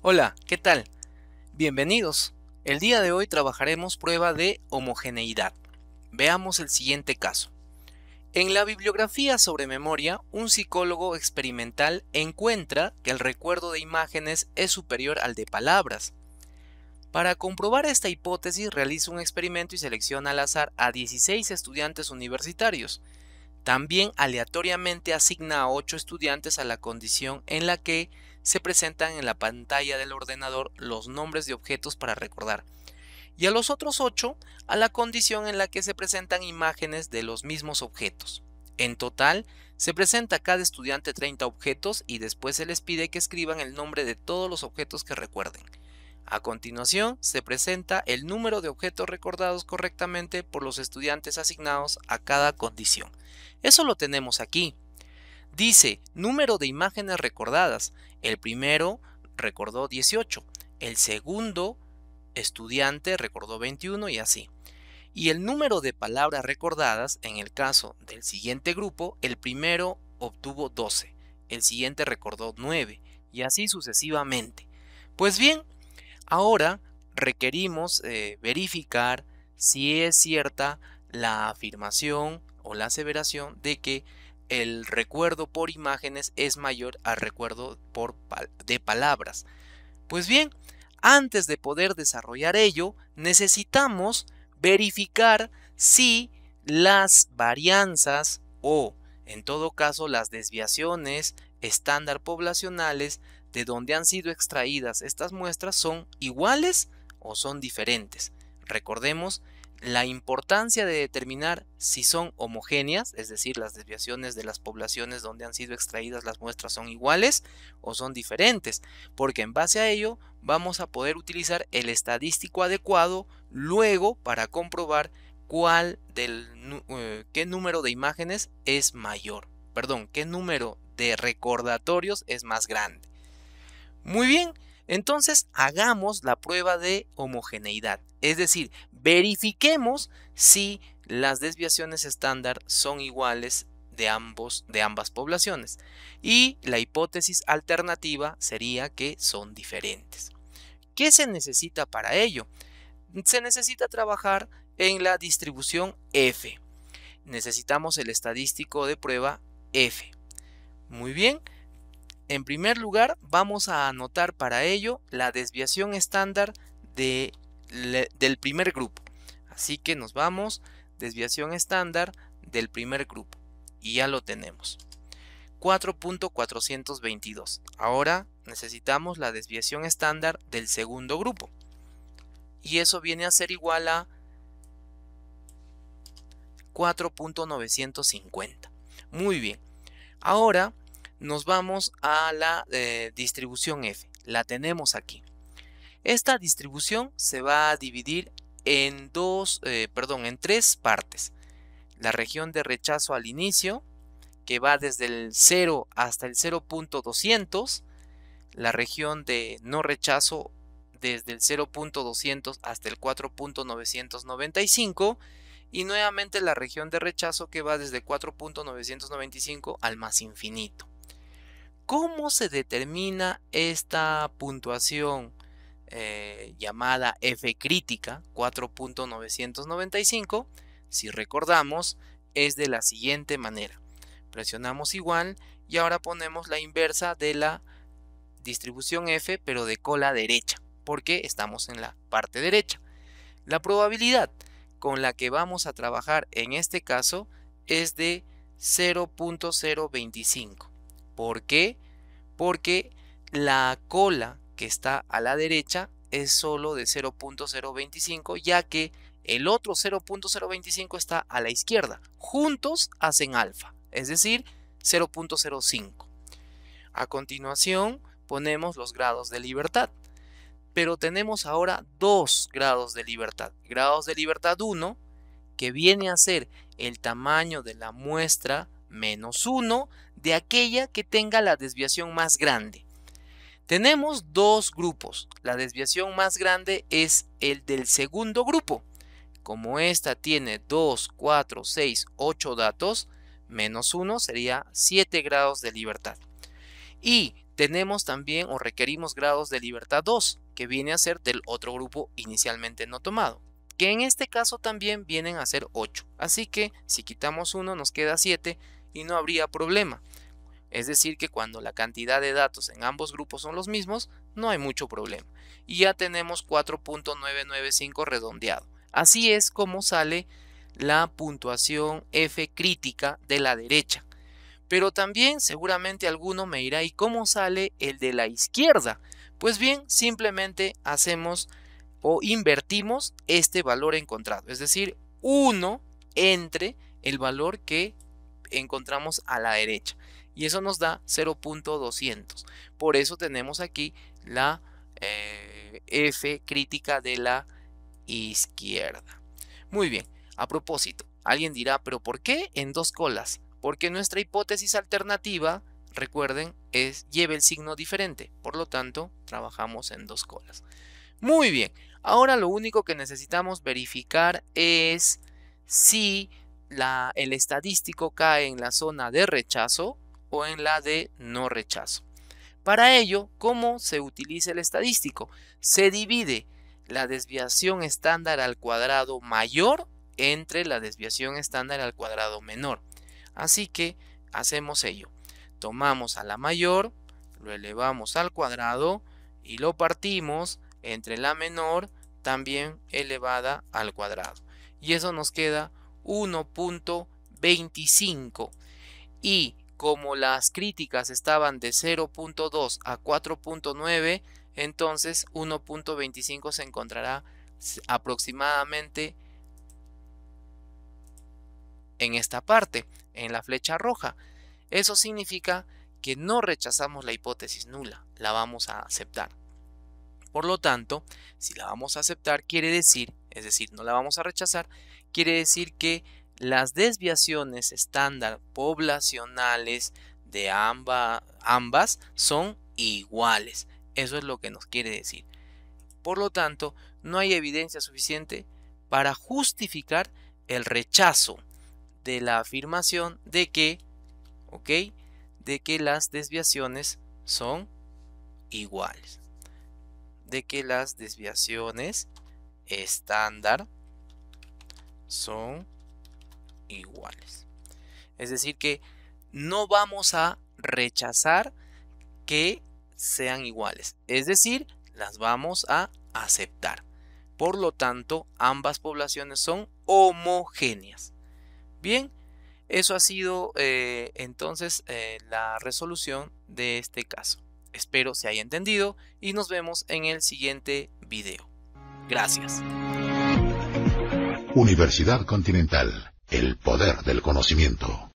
Hola, ¿qué tal? Bienvenidos. El día de hoy trabajaremos prueba de homogeneidad. Veamos el siguiente caso. En la bibliografía sobre memoria, un psicólogo experimental encuentra que el recuerdo de imágenes es superior al de palabras. Para comprobar esta hipótesis realiza un experimento y selecciona al azar a 16 estudiantes universitarios. También aleatoriamente asigna a 8 estudiantes a la condición en la que se presentan en la pantalla del ordenador los nombres de objetos para recordar, y a los otros 8 a la condición en la que se presentan imágenes de los mismos objetos. En total, se presenta a cada estudiante 30 objetos y después se les pide que escriban el nombre de todos los objetos que recuerden. A continuación, se presenta el número de objetos recordados correctamente por los estudiantes asignados a cada condición. Eso lo tenemos aquí. Dice, número de imágenes recordadas. El primero recordó 18, el segundo estudiante recordó 21 y así. Y el número de palabras recordadas, en el caso del siguiente grupo, el primero obtuvo 12, el siguiente recordó 9 y así sucesivamente. Pues bien, ahora requerimos eh, verificar si es cierta la afirmación o la aseveración de que el recuerdo por imágenes es mayor al recuerdo por de palabras. Pues bien, antes de poder desarrollar ello, necesitamos verificar si las varianzas o, en todo caso, las desviaciones estándar poblacionales de donde han sido extraídas estas muestras son iguales o son diferentes. Recordemos la importancia de determinar si son homogéneas, es decir, las desviaciones de las poblaciones donde han sido extraídas las muestras son iguales o son diferentes, porque en base a ello vamos a poder utilizar el estadístico adecuado luego para comprobar cuál del eh, qué número de imágenes es mayor, perdón, qué número de recordatorios es más grande. Muy bien, entonces hagamos la prueba de homogeneidad, es decir, verifiquemos si las desviaciones estándar son iguales de, de ambas poblaciones. Y la hipótesis alternativa sería que son diferentes. ¿Qué se necesita para ello? Se necesita trabajar en la distribución F. Necesitamos el estadístico de prueba F. Muy bien. En primer lugar, vamos a anotar para ello la desviación estándar de, del primer grupo. Así que nos vamos, desviación estándar del primer grupo. Y ya lo tenemos. 4.422. Ahora necesitamos la desviación estándar del segundo grupo. Y eso viene a ser igual a 4.950. Muy bien. Ahora nos vamos a la eh, distribución F. La tenemos aquí. Esta distribución se va a dividir en dos, eh, perdón, en tres partes. La región de rechazo al inicio, que va desde el 0 hasta el 0.200. La región de no rechazo desde el 0.200 hasta el 4.995 y nuevamente la región de rechazo que va desde 4.995 al más infinito. ¿Cómo se determina esta puntuación eh, llamada F crítica 4.995? Si recordamos, es de la siguiente manera. Presionamos igual y ahora ponemos la inversa de la distribución F pero de cola derecha porque estamos en la parte derecha. La probabilidad con la que vamos a trabajar en este caso es de 0.025. ¿Por qué? Porque la cola que está a la derecha es solo de 0.025, ya que el otro 0.025 está a la izquierda. Juntos hacen alfa, es decir, 0.05. A continuación ponemos los grados de libertad. Pero tenemos ahora dos grados de libertad. Grados de libertad 1, que viene a ser el tamaño de la muestra menos 1 de aquella que tenga la desviación más grande. Tenemos dos grupos. La desviación más grande es el del segundo grupo. Como esta tiene 2, 4, 6, 8 datos, menos 1 sería 7 grados de libertad. Y tenemos también o requerimos grados de libertad 2, que viene a ser del otro grupo inicialmente no tomado, que en este caso también vienen a ser 8. Así que si quitamos 1 nos queda 7 y no habría problema. Es decir, que cuando la cantidad de datos en ambos grupos son los mismos, no hay mucho problema. Y ya tenemos 4.995 redondeado. Así es como sale la puntuación F crítica de la derecha. Pero también seguramente alguno me dirá, ¿y cómo sale el de la izquierda? Pues bien, simplemente hacemos o invertimos este valor encontrado, es decir, 1 entre el valor que encontramos a la derecha y eso nos da 0.200. Por eso tenemos aquí la eh, F crítica de la izquierda. Muy bien, a propósito, alguien dirá, pero ¿por qué en dos colas? Porque nuestra hipótesis alternativa, recuerden, es lleve el signo diferente. Por lo tanto, trabajamos en dos colas. Muy bien, ahora lo único que necesitamos verificar es si la, el estadístico cae en la zona de rechazo, o en la de no rechazo. Para ello, ¿cómo se utiliza el estadístico? Se divide la desviación estándar al cuadrado mayor entre la desviación estándar al cuadrado menor. Así que hacemos ello. Tomamos a la mayor, lo elevamos al cuadrado y lo partimos entre la menor también elevada al cuadrado. Y eso nos queda 1.25. Y como las críticas estaban de 0.2 a 4.9, entonces 1.25 se encontrará aproximadamente en esta parte, en la flecha roja. Eso significa que no rechazamos la hipótesis nula, la vamos a aceptar. Por lo tanto, si la vamos a aceptar, quiere decir, es decir, no la vamos a rechazar, quiere decir que las desviaciones estándar poblacionales de ambas son iguales. Eso es lo que nos quiere decir. Por lo tanto, no hay evidencia suficiente para justificar el rechazo de la afirmación de que, ¿ok? De que las desviaciones son iguales. De que las desviaciones estándar son iguales iguales. Es decir, que no vamos a rechazar que sean iguales. Es decir, las vamos a aceptar. Por lo tanto, ambas poblaciones son homogéneas. Bien, eso ha sido eh, entonces eh, la resolución de este caso. Espero se haya entendido y nos vemos en el siguiente video. Gracias. Universidad Continental el poder del conocimiento.